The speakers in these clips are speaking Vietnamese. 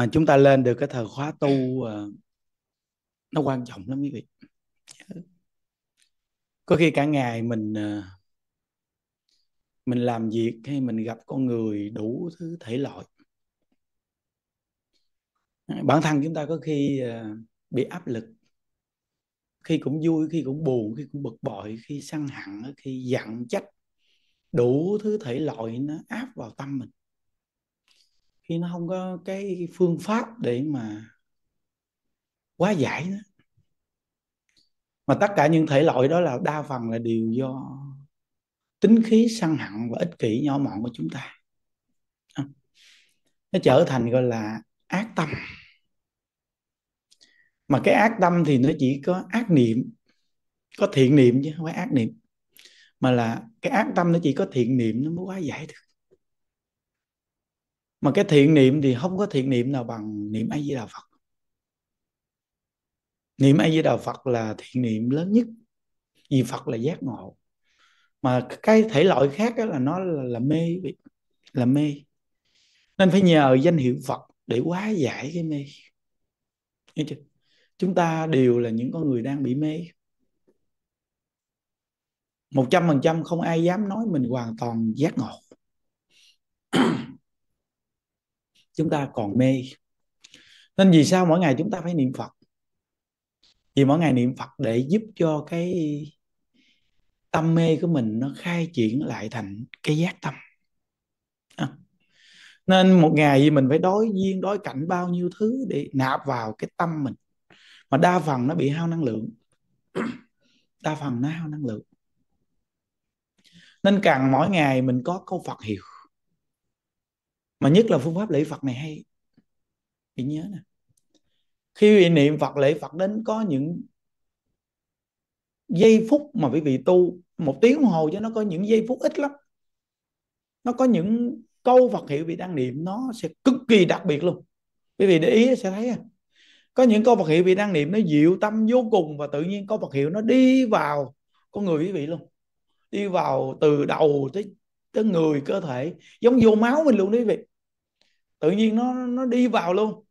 à, chúng ta lên được cái thời khóa tu à, nó quan trọng lắm quý vị có khi cả ngày mình à, mình làm việc hay mình gặp con người đủ thứ thể loại bản thân chúng ta có khi à, bị áp lực khi cũng vui khi cũng buồn khi cũng bực bội khi săn hẳn khi giận trách đủ thứ thể loại nó áp vào tâm mình khi nó không có cái phương pháp để mà quá giải nữa mà tất cả những thể loại đó là đa phần là đều do tính khí săn hận và ích kỷ nhỏ mọn của chúng ta à, nó trở thành gọi là ác tâm mà cái ác tâm thì nó chỉ có ác niệm có thiện niệm chứ không phải ác niệm mà là cái ác tâm nó chỉ có thiện niệm nó mới quá giải được mà cái thiện niệm thì không có thiện niệm nào bằng niệm a di đà phật niệm a di đà phật là thiện niệm lớn nhất vì phật là giác ngộ mà cái thể loại khác đó là nó là, là mê là mê nên phải nhờ danh hiệu phật để quá giải cái mê Nghe chưa? chúng ta đều là những con người đang bị mê một trăm phần trăm không ai dám nói mình hoàn toàn giác ngộ chúng ta còn mê nên vì sao mỗi ngày chúng ta phải niệm phật vì mỗi ngày niệm phật để giúp cho cái tâm mê của mình nó khai triển lại thành cái giác tâm à. nên một ngày gì mình phải đối duyên đối cảnh bao nhiêu thứ để nạp vào cái tâm mình mà đa phần nó bị hao năng lượng đa phần nó hao năng lượng nên càng mỗi ngày mình có câu phật hiệu mà nhất là phương pháp lễ phật này hay bị nhớ nè khi vị niệm phật lễ phật đến có những giây phút mà quý vị tu một tiếng đồng hồ cho nó có những giây phút ít lắm nó có những câu Phật hiệu vị đang niệm nó sẽ cực kỳ đặc biệt luôn quý vị để ý sẽ thấy à. có những câu Phật hiệu vị đang niệm nó dịu tâm vô cùng và tự nhiên câu Phật hiệu nó đi vào con người quý vị luôn đi vào từ đầu tới tới người cơ thể giống vô máu mình luôn đấy quý vị tự nhiên nó nó đi vào luôn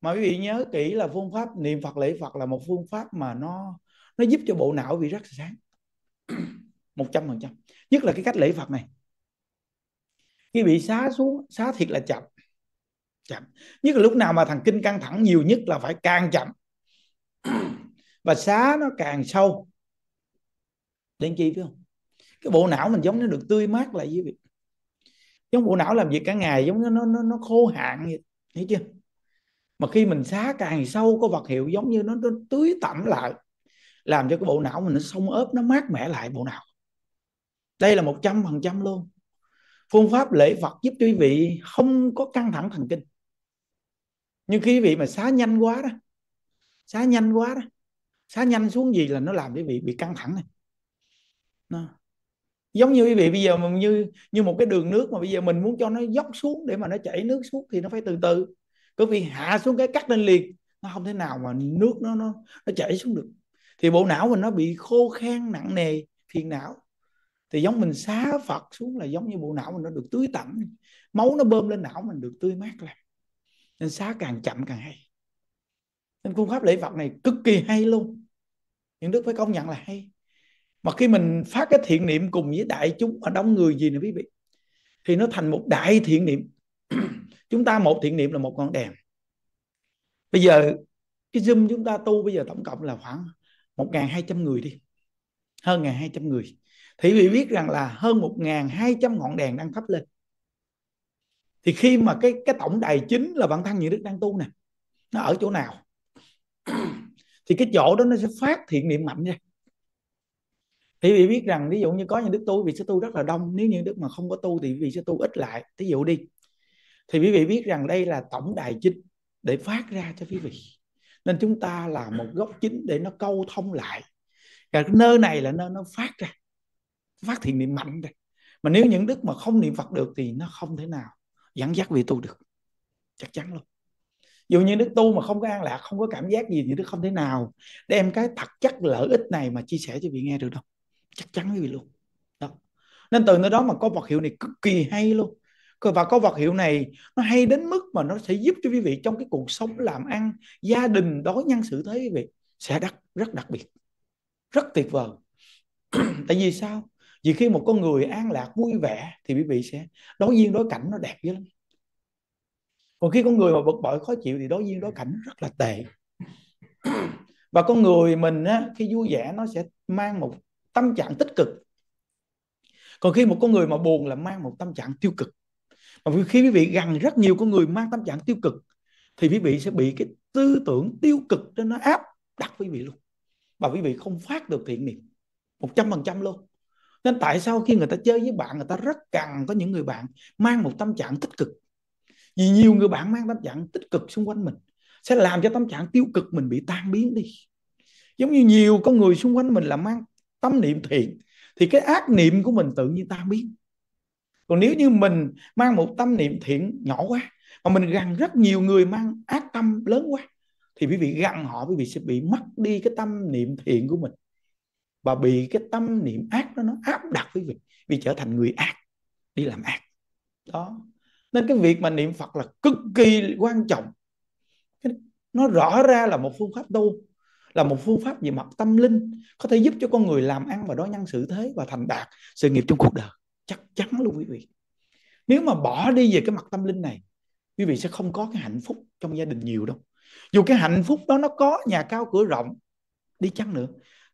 mà quý vị nhớ kỹ là phương pháp niệm Phật lễ Phật là một phương pháp mà nó nó giúp cho bộ não bị rất sáng một trăm phần trăm nhất là cái cách lễ Phật này khi bị xá xuống xá thiệt là chậm chậm nhất là lúc nào mà thằng kinh căng thẳng nhiều nhất là phải càng chậm và xá nó càng sâu đến chi phải không cái bộ não mình giống nó được tươi mát lại với việc giống bộ não làm việc cả ngày giống nó nó nó khô hạn vậy thấy chưa mà khi mình xá càng sâu có vật hiệu giống như nó, nó tưới tẩm lại làm cho cái bộ não mình nó xông ớp nó mát mẻ lại bộ não đây là một trăm phần trăm luôn phương pháp lễ Phật giúp quý vị không có căng thẳng thần kinh nhưng khi quý vị mà xá nhanh quá đó xá nhanh quá đó xá nhanh xuống gì là nó làm quý vị bị căng thẳng này nó giống như quý vị bây giờ như như một cái đường nước mà bây giờ mình muốn cho nó dốc xuống để mà nó chảy nước xuống thì nó phải từ từ cứ vì hạ xuống cái cắt lên liền nó không thể nào mà nước nó nó nó chảy xuống được thì bộ não mình nó bị khô khan nặng nề phiền não thì giống mình xá phật xuống là giống như bộ não mình nó được tưới tẩm máu nó bơm lên não mình được tươi mát lại nên xá càng chậm càng hay nên phương pháp lễ phật này cực kỳ hay luôn những đức phải công nhận là hay mà khi mình phát cái thiện niệm cùng với đại chúng và đông người gì nữa quý vị thì nó thành một đại thiện niệm chúng ta một thiện niệm là một ngọn đèn bây giờ cái zoom chúng ta tu bây giờ tổng cộng là khoảng 1.200 người đi hơn 1.200 người thì vì biết rằng là hơn 1.200 ngọn đèn đang thắp lên thì khi mà cái cái tổng đài chính là bản thân những đức đang tu nè nó ở chỗ nào thì cái chỗ đó nó sẽ phát thiện niệm mạnh ra thì vị biết rằng ví dụ như có những đức tu vì sẽ tu rất là đông nếu như đức mà không có tu thì vị sẽ tu ít lại thí dụ đi thì quý vị biết rằng đây là tổng đài chính để phát ra cho quý vị nên chúng ta là một gốc chính để nó câu thông lại và cái nơi này là nơi nó phát ra phát thiện niệm mạnh ra mà nếu những đức mà không niệm phật được thì nó không thể nào dẫn dắt vị tu được chắc chắn luôn dù như đức tu mà không có an lạc không có cảm giác gì thì đức không thể nào đem cái thật chất lợi ích này mà chia sẻ cho vị nghe được đâu chắc chắn quý vị luôn đó. nên từ nơi đó mà có vật hiệu này cực kỳ hay luôn và có vật hiệu này nó hay đến mức mà nó sẽ giúp cho quý vị trong cái cuộc sống làm ăn gia đình đối nhân xử thế quý vị sẽ đặc rất đặc biệt rất tuyệt vời tại vì sao vì khi một con người an lạc vui vẻ thì quý vị sẽ đối diện đối cảnh nó đẹp dữ lắm còn khi con người mà bực bội khó chịu thì đối diện đối cảnh rất là tệ và con người mình á, khi vui vẻ nó sẽ mang một tâm trạng tích cực còn khi một con người mà buồn là mang một tâm trạng tiêu cực mà khi quý vị gần rất nhiều con người mang tâm trạng tiêu cực thì quý vị sẽ bị cái tư tưởng tiêu cực cho nó áp đặt quý vị luôn và quý vị không phát được thiện niệm một trăm phần trăm luôn nên tại sao khi người ta chơi với bạn người ta rất cần có những người bạn mang một tâm trạng tích cực vì nhiều người bạn mang tâm trạng tích cực xung quanh mình sẽ làm cho tâm trạng tiêu cực mình bị tan biến đi giống như nhiều con người xung quanh mình là mang tâm niệm thiện thì cái ác niệm của mình tự nhiên ta biết còn nếu như mình mang một tâm niệm thiện nhỏ quá mà mình gần rất nhiều người mang ác tâm lớn quá thì quý vị gần họ quý vị sẽ bị mất đi cái tâm niệm thiện của mình và bị cái tâm niệm ác đó nó áp đặt quý vị vì trở thành người ác đi làm ác đó nên cái việc mà niệm phật là cực kỳ quan trọng nó rõ ra là một phương pháp tu là một phương pháp về mặt tâm linh có thể giúp cho con người làm ăn và đối nhân xử thế và thành đạt sự nghiệp trong cuộc đời chắc chắn luôn quý vị nếu mà bỏ đi về cái mặt tâm linh này quý vị sẽ không có cái hạnh phúc trong gia đình nhiều đâu dù cái hạnh phúc đó nó có nhà cao cửa rộng đi chăng nữa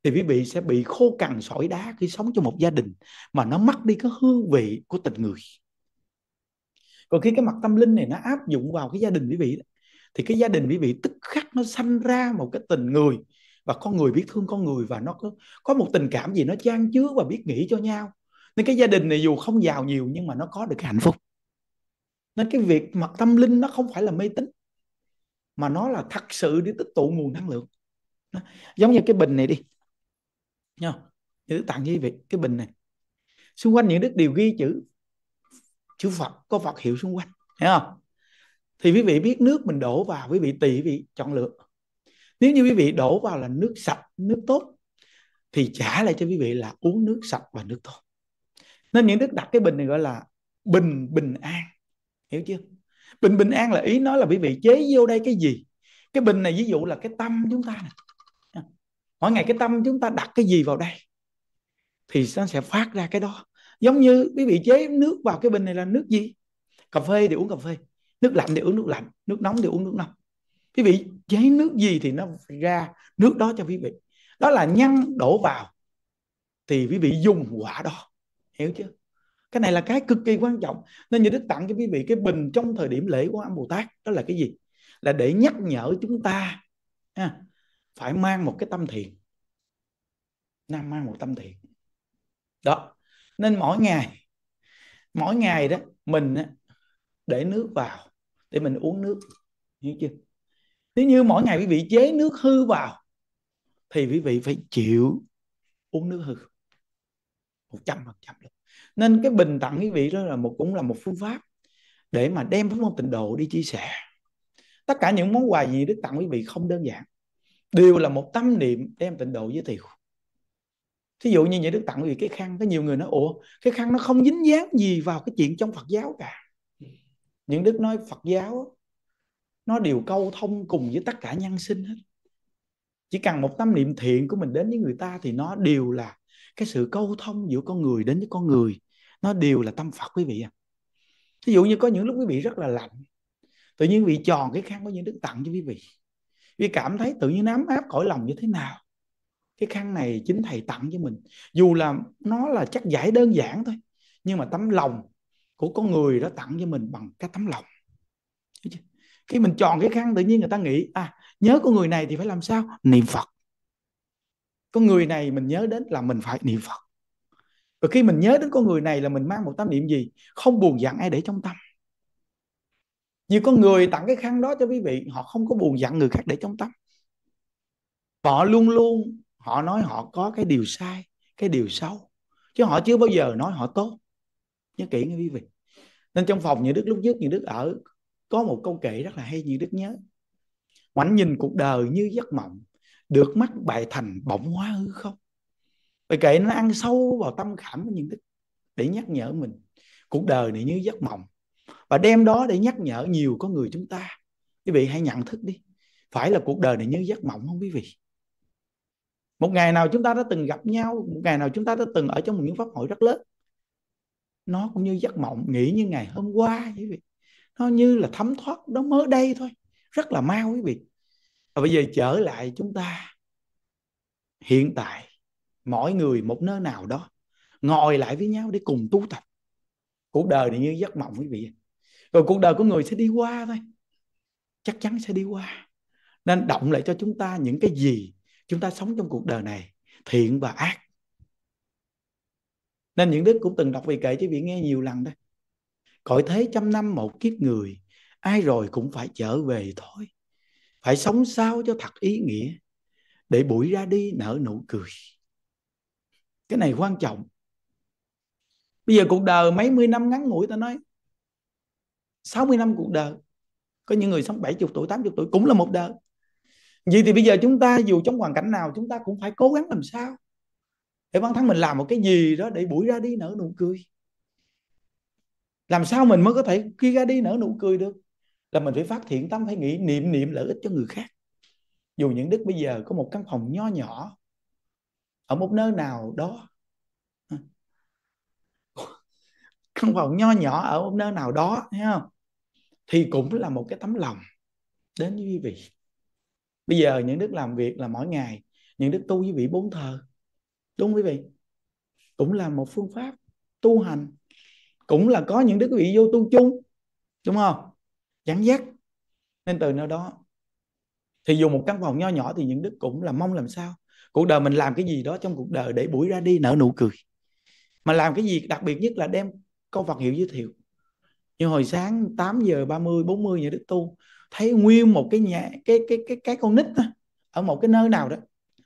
thì quý vị sẽ bị khô cằn sỏi đá khi sống trong một gia đình mà nó mất đi cái hương vị của tình người còn khi cái mặt tâm linh này nó áp dụng vào cái gia đình quý vị đó, thì cái gia đình quý vị tức khắc nó sanh ra một cái tình người và con người biết thương con người và nó có, có một tình cảm gì nó trang chứa và biết nghĩ cho nhau nên cái gia đình này dù không giàu nhiều nhưng mà nó có được cái hạnh phúc nên cái việc mặt tâm linh nó không phải là mê tín mà nó là thật sự để tích tụ nguồn năng lượng nó, giống như cái bình này đi nha chữ tặng với vị cái bình này xung quanh những đức đều ghi chữ chữ Phật có Phật hiệu xung quanh thấy không thì quý vị biết nước mình đổ vào quý vị tùy quý vị chọn lựa nếu như quý vị đổ vào là nước sạch nước tốt thì trả lại cho quý vị là uống nước sạch và nước tốt nên những đức đặt cái bình này gọi là bình bình an hiểu chưa bình bình an là ý nói là quý vị chế vô đây cái gì cái bình này ví dụ là cái tâm chúng ta này. mỗi ngày cái tâm chúng ta đặt cái gì vào đây thì nó sẽ phát ra cái đó giống như quý vị chế nước vào cái bình này là nước gì cà phê thì uống cà phê nước lạnh thì uống nước lạnh nước nóng thì uống nước nóng quý vị chế nước gì thì nó ra nước đó cho quý vị đó là nhân đổ vào thì quý vị dùng quả đó hiểu chưa cái này là cái cực kỳ quan trọng nên như đức tặng cho quý vị cái bình trong thời điểm lễ của âm bồ tát đó là cái gì là để nhắc nhở chúng ta ha, phải mang một cái tâm thiện nam mang một tâm thiện đó nên mỗi ngày mỗi ngày đó mình để nước vào để mình uống nước hiểu chưa nếu như mỗi ngày quý vị chế nước hư vào thì quý vị phải chịu uống nước hư một trăm phần trăm nên cái bình tặng quý vị đó là một cũng là một phương pháp để mà đem pháp môn tịnh độ đi chia sẻ tất cả những món quà gì đức tặng quý vị không đơn giản đều là một tâm niệm đem tịnh độ giới thiệu thí dụ như vậy đức tặng quý vị cái khăn có nhiều người nói ủa cái khăn nó không dính dáng gì vào cái chuyện trong phật giáo cả những đức nói phật giáo nó đều câu thông cùng với tất cả nhân sinh hết chỉ cần một tâm niệm thiện của mình đến với người ta thì nó đều là cái sự câu thông giữa con người đến với con người nó đều là tâm phật quý vị à thí dụ như có những lúc quý vị rất là lạnh tự nhiên bị tròn cái khăn của những đức tặng cho quý vị vì cảm thấy tự nhiên nắm áp cõi lòng như thế nào cái khăn này chính thầy tặng cho mình dù là nó là chắc giải đơn giản thôi nhưng mà tấm lòng của con người đó tặng cho mình bằng cái tấm lòng khi mình chọn cái khăn tự nhiên người ta nghĩ à nhớ con người này thì phải làm sao niệm phật con người này mình nhớ đến là mình phải niệm phật và khi mình nhớ đến con người này là mình mang một tấm niệm gì không buồn giận ai để trong tâm nhiều con người tặng cái khăn đó cho quý vị họ không có buồn giận người khác để trong tâm họ luôn luôn họ nói họ có cái điều sai cái điều xấu chứ họ chưa bao giờ nói họ tốt nhớ kỹ nghe quý vị nên trong phòng như đức lúc trước như đức ở có một câu kệ rất là hay như đức nhớ ngoảnh nhìn cuộc đời như giấc mộng được mắt bài thành bỗng hóa hư không bài kệ nó ăn sâu vào tâm khảm của những đức để nhắc nhở mình cuộc đời này như giấc mộng và đem đó để nhắc nhở nhiều có người chúng ta quý vị hãy nhận thức đi phải là cuộc đời này như giấc mộng không quý vị một ngày nào chúng ta đã từng gặp nhau một ngày nào chúng ta đã từng ở trong những pháp hội rất lớn nó cũng như giấc mộng nghĩ như ngày hôm qua quý vị nó như là thấm thoát đó mới đây thôi rất là mau quý vị và bây giờ trở lại chúng ta hiện tại mỗi người một nơi nào đó ngồi lại với nhau để cùng tu tập cuộc đời này như giấc mộng quý vị rồi cuộc đời của người sẽ đi qua thôi chắc chắn sẽ đi qua nên động lại cho chúng ta những cái gì chúng ta sống trong cuộc đời này thiện và ác nên những đức cũng từng đọc về kệ chứ bị nghe nhiều lần đây cõi thế trăm năm một kiếp người ai rồi cũng phải trở về thôi phải sống sao cho thật ý nghĩa để bụi ra đi nở nụ cười cái này quan trọng bây giờ cuộc đời mấy mươi năm ngắn ngủi ta nói 60 năm cuộc đời có những người sống 70 tuổi 80 tuổi cũng là một đời vậy thì bây giờ chúng ta dù trong hoàn cảnh nào chúng ta cũng phải cố gắng làm sao để bản thân mình làm một cái gì đó để buổi ra đi nở nụ cười làm sao mình mới có thể khi ra đi nở nụ cười được là mình phải phát hiện tâm phải nghĩ niệm niệm lợi ích cho người khác dù những đức bây giờ có một căn phòng nho nhỏ ở một nơi nào đó căn phòng nho nhỏ ở một nơi nào đó thấy không thì cũng là một cái tấm lòng đến với quý vị bây giờ những đức làm việc là mỗi ngày những đức tu với vị bốn thờ đúng quý vị cũng là một phương pháp tu hành cũng là có những đức vị vô tu chung đúng không dẫn dắt nên từ nơi đó thì dù một căn phòng nho nhỏ thì những đức cũng là mong làm sao cuộc đời mình làm cái gì đó trong cuộc đời để buổi ra đi nở nụ cười mà làm cái gì đặc biệt nhất là đem câu vật hiệu giới thiệu như hồi sáng 8 giờ 30 40 nhà đức tu thấy nguyên một cái nhà cái cái cái cái con nít đó, ở một cái nơi nào đó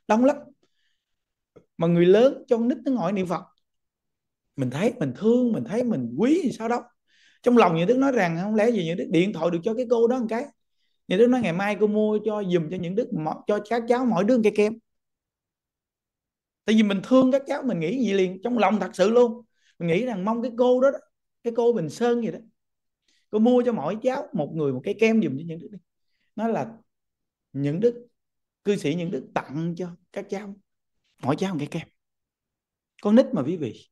đông lắm mà người lớn cho nít nó ngồi niệm phật mình thấy mình thương mình thấy mình quý thì sao đâu trong lòng những đức nói rằng không lẽ gì những đức điện thoại được cho cái cô đó một cái những đức nói ngày mai cô mua cho dùm cho những đức cho các cháu mỗi đứa một cây kem tại vì mình thương các cháu mình nghĩ gì liền trong lòng thật sự luôn mình nghĩ rằng mong cái cô đó, đó cái cô bình sơn gì đó cô mua cho mỗi cháu một người một cái kem dùm cho những đức đi nó là những đức cư sĩ những đức tặng cho các cháu mỗi cháu nghe cái kem con nít mà quý vị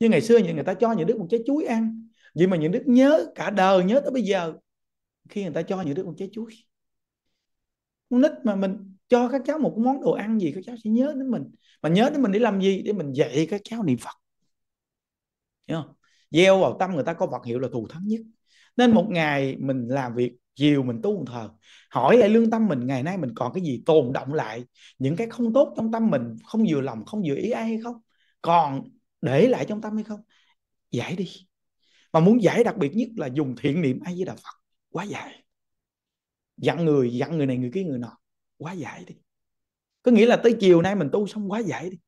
như ngày xưa những người ta cho những đứa một trái chuối ăn vậy mà những đứa nhớ cả đời nhớ tới bây giờ khi người ta cho những đứa một trái chuối con nít mà mình cho các cháu một món đồ ăn gì các cháu sẽ nhớ đến mình mà nhớ đến mình để làm gì để mình dạy các cháu niệm phật hiểu không gieo vào tâm người ta có vật hiệu là thù thắng nhất nên một ngày mình làm việc chiều mình tu một thờ hỏi lại lương tâm mình ngày nay mình còn cái gì tồn động lại những cái không tốt trong tâm mình không vừa lòng không vừa ý ai hay không còn để lại trong tâm hay không giải đi mà muốn giải đặc biệt nhất là dùng thiện niệm ai với đạo phật quá dài dặn người dặn người này người kia người nọ quá dài đi có nghĩa là tới chiều nay mình tu xong quá dài đi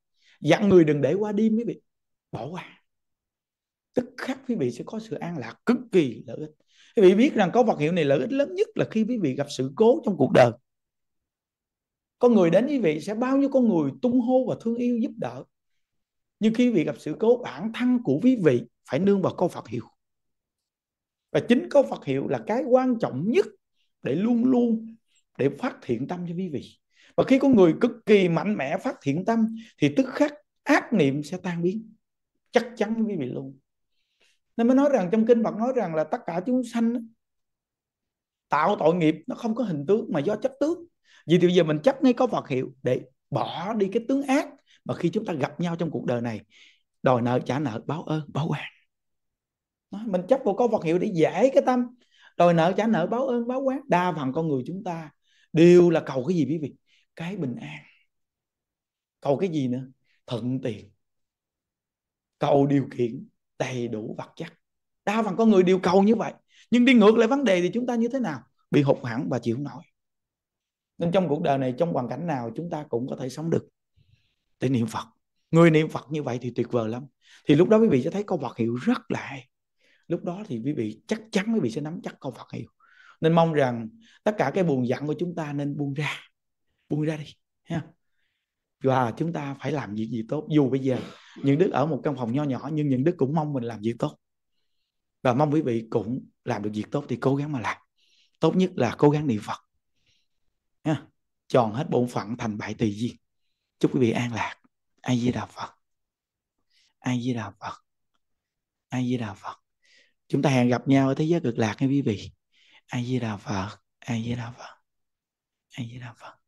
dặn người đừng để qua đêm quý vị bỏ qua tức khắc quý vị sẽ có sự an lạc cực kỳ lợi ích quý vị biết rằng có vật hiệu này lợi ích lớn nhất là khi quý vị gặp sự cố trong cuộc đời con người đến quý vị sẽ bao nhiêu con người tung hô và thương yêu giúp đỡ nhưng khi quý vị gặp sự cố bản thân của quý vị phải nương vào câu Phật hiệu và chính câu Phật hiệu là cái quan trọng nhất để luôn luôn để phát thiện tâm cho quý vị và khi con người cực kỳ mạnh mẽ phát thiện tâm thì tức khắc ác niệm sẽ tan biến chắc chắn quý vị luôn nên mới nói rằng trong kinh Phật nói rằng là tất cả chúng sanh tạo tội nghiệp nó không có hình tướng mà do chấp tướng vì thì bây giờ mình chấp ngay có Phật hiệu để bỏ đi cái tướng ác mà khi chúng ta gặp nhau trong cuộc đời này đòi nợ trả nợ báo ơn báo quan mình chấp vào có Phật hiệu để giải cái tâm đòi nợ trả nợ báo ơn báo quán đa phần con người chúng ta đều là cầu cái gì quý vị cái bình an cầu cái gì nữa thuận tiện cầu điều kiện đầy đủ vật chất đa phần con người đều cầu như vậy nhưng đi ngược lại vấn đề thì chúng ta như thế nào bị hụt hẳn và chịu nổi nên trong cuộc đời này trong hoàn cảnh nào chúng ta cũng có thể sống được để niệm phật người niệm phật như vậy thì tuyệt vời lắm thì lúc đó quý vị sẽ thấy câu phật hiệu rất là hay lúc đó thì quý vị chắc chắn quý vị sẽ nắm chắc câu phật hiệu nên mong rằng tất cả cái buồn giận của chúng ta nên buông ra buông ra đi ha và chúng ta phải làm việc gì tốt dù bây giờ những đức ở một căn phòng nho nhỏ nhưng những đức cũng mong mình làm việc tốt và mong quý vị cũng làm được việc tốt thì cố gắng mà làm tốt nhất là cố gắng niệm phật ha tròn hết bổn phận thành bại tùy duyên chúc quý vị an lạc ai di đà phật ai di đà phật ai di đà phật chúng ta hẹn gặp nhau ở thế giới cực lạc nha quý vị ai di đà phật ai di đà phật ai di đà phật